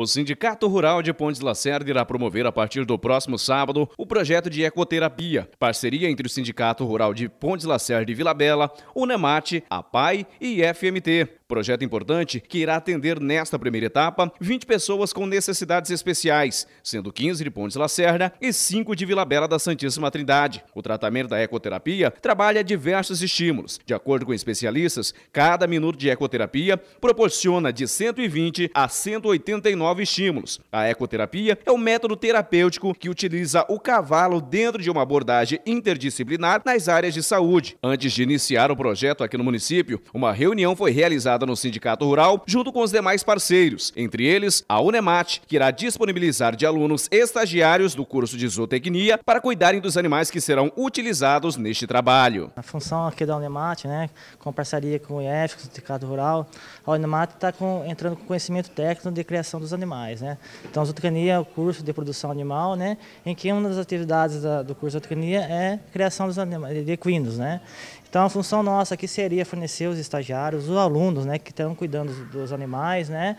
O Sindicato Rural de Pontes Lacerda irá promover a partir do próximo sábado o projeto de ecoterapia, parceria entre o Sindicato Rural de Pontes Lacerda e Vila Bela, o NEMAT, a PAI e FMT. Projeto importante que irá atender nesta primeira etapa 20 pessoas com necessidades especiais, sendo 15 de Pontes Lacerda e 5 de Vila Bela da Santíssima Trindade. O tratamento da ecoterapia trabalha diversos estímulos. De acordo com especialistas, cada minuto de ecoterapia proporciona de 120 a 189 estímulos. A ecoterapia é um método terapêutico que utiliza o cavalo dentro de uma abordagem interdisciplinar nas áreas de saúde. Antes de iniciar o projeto aqui no município, uma reunião foi realizada realizada no Sindicato Rural, junto com os demais parceiros, entre eles a Unemat, que irá disponibilizar de alunos estagiários do curso de zootecnia para cuidarem dos animais que serão utilizados neste trabalho. A função aqui da Unemat, né, com parceria com o IEF, com o Sindicato Rural, a Unemat está entrando com conhecimento técnico de criação dos animais. Né? Então, a zootecnia é o curso de produção animal, né, em que uma das atividades da, do curso de zootecnia é criação dos animais, de equinos. Né? Então a função nossa aqui seria fornecer os estagiários, os alunos, né, que estão cuidando dos animais, né,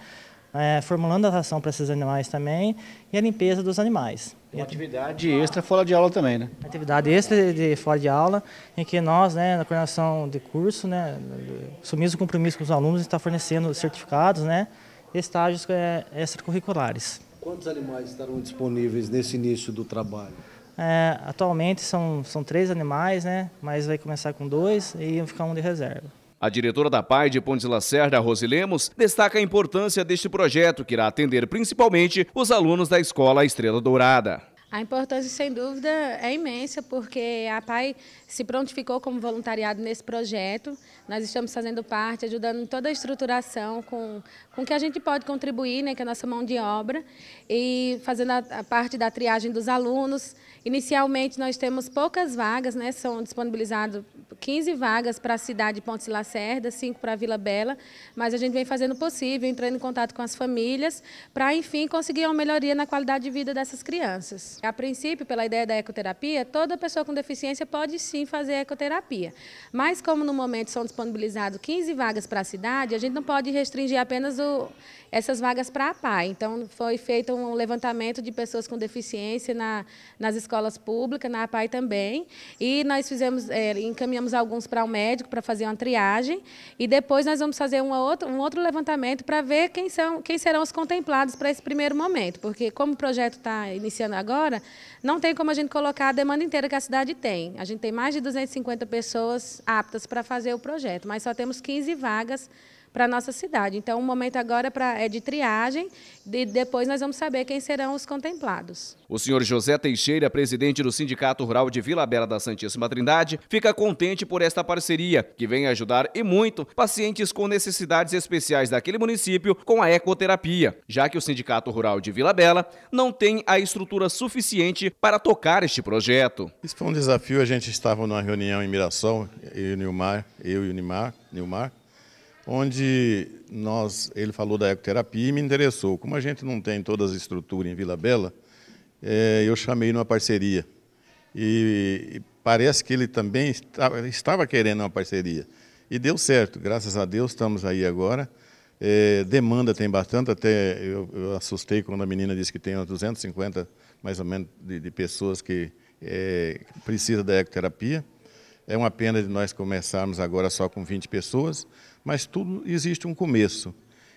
é, formulando a ração para esses animais também e a limpeza dos animais. Uma atividade extra fora de aula também, né? Atividade extra de fora de aula, em que nós, né, na coordenação de curso, né, assumimos o compromisso com os alunos de está fornecendo certificados, né, estágios é, extracurriculares. Quantos animais estarão disponíveis nesse início do trabalho? É, atualmente são, são três animais, né? Mas vai começar com dois e vai ficar um de reserva. A diretora da PAI de Pontes Lacerda, Rosi Lemos, destaca a importância deste projeto, que irá atender principalmente os alunos da Escola Estrela Dourada. A importância, sem dúvida, é imensa, porque a PAI se prontificou como voluntariado nesse projeto. Nós estamos fazendo parte, ajudando em toda a estruturação com o que a gente pode contribuir, né, que é a nossa mão de obra, e fazendo a, a parte da triagem dos alunos. Inicialmente, nós temos poucas vagas, né, são disponibilizadas 15 vagas para a cidade de Pontes Lacerda, 5 para a Vila Bela, mas a gente vem fazendo o possível, entrando em contato com as famílias, para, enfim, conseguir uma melhoria na qualidade de vida dessas crianças. A princípio, pela ideia da ecoterapia, toda pessoa com deficiência pode sim fazer ecoterapia, mas como no momento são disponibilizadas 15 vagas para a cidade, a gente não pode restringir apenas o, essas vagas para a PAI. Então, foi feito um levantamento de pessoas com deficiência na, nas escolas públicas, na APAI também, e nós fizemos, é, encaminhamos alguns para o um médico para fazer uma triagem, e depois nós vamos fazer um outro, um outro levantamento para ver quem, são, quem serão os contemplados para esse primeiro momento, porque como o projeto está iniciando agora, agora, não tem como a gente colocar a demanda inteira que a cidade tem. A gente tem mais de 250 pessoas aptas para fazer o projeto, mas só temos 15 vagas para a nossa cidade. Então, o momento agora é pra, é de triagem e depois nós vamos saber quem serão os contemplados. O senhor José Teixeira, presidente do Sindicato Rural de Vila Bela da Santíssima Trindade, fica contente por esta parceria, que vem ajudar e muito pacientes com necessidades especiais daquele município com a ecoterapia, já que o Sindicato Rural de Vila Bela não tem a estrutura suficiente para tocar este projeto. Isso foi um desafio, a gente estava numa reunião em Mirassol, eu e o Nilmar, eu e o Nilmar, Nilmar onde nós, ele falou da ecoterapia e me interessou. Como a gente não tem todas as estruturas em Vila Bela, é, eu chamei numa parceria. E, e parece que ele também está, estava querendo uma parceria. E deu certo, graças a Deus estamos aí agora. É, demanda tem bastante, até eu, eu, assustei quando a menina disse que tem 250, mais ou menos, de, de pessoas que é, precisam da ecoterapia. É uma pena de nós começarmos agora só com 20 pessoas, mas tudo existe um começo.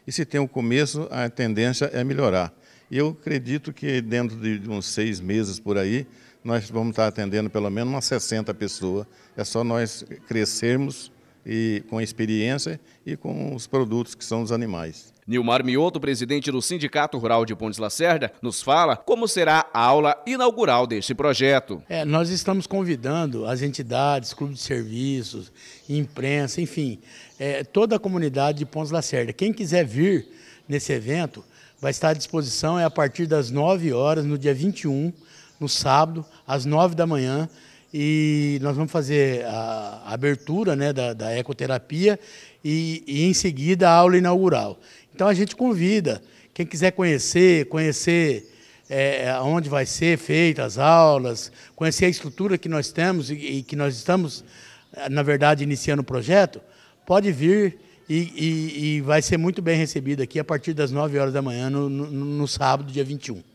E se tem um começo, a tendência é melhorar. E eu acredito que dentro de uns seis meses por aí, nós vamos estar atendendo pelo menos umas 60 pessoas. É só nós crescermos e com a experiência e com os produtos que são os animais. Nilmar Mioto, presidente do Sindicato Rural de Pontes Lacerda, nos fala como será a aula inaugural deste projeto. É, nós estamos convidando as entidades, clubes de serviços, imprensa, enfim, é, toda a comunidade de Pontes Lacerda. Quem quiser vir nesse evento vai estar à disposição é a partir das 9 horas, no dia 21, no sábado, às 9 da manhã, e nós vamos fazer a abertura né, da, da ecoterapia e, e, em seguida a aula inaugural. Então a gente convida quem quiser conhecer, conhecer é, onde vai ser feitas as aulas, conhecer a estrutura que nós temos e, e, que nós estamos, na verdade, iniciando o projeto, pode vir e, e vai ser muito bem recebido aqui a partir das 9 horas da manhã, no, no, no sábado, dia 21.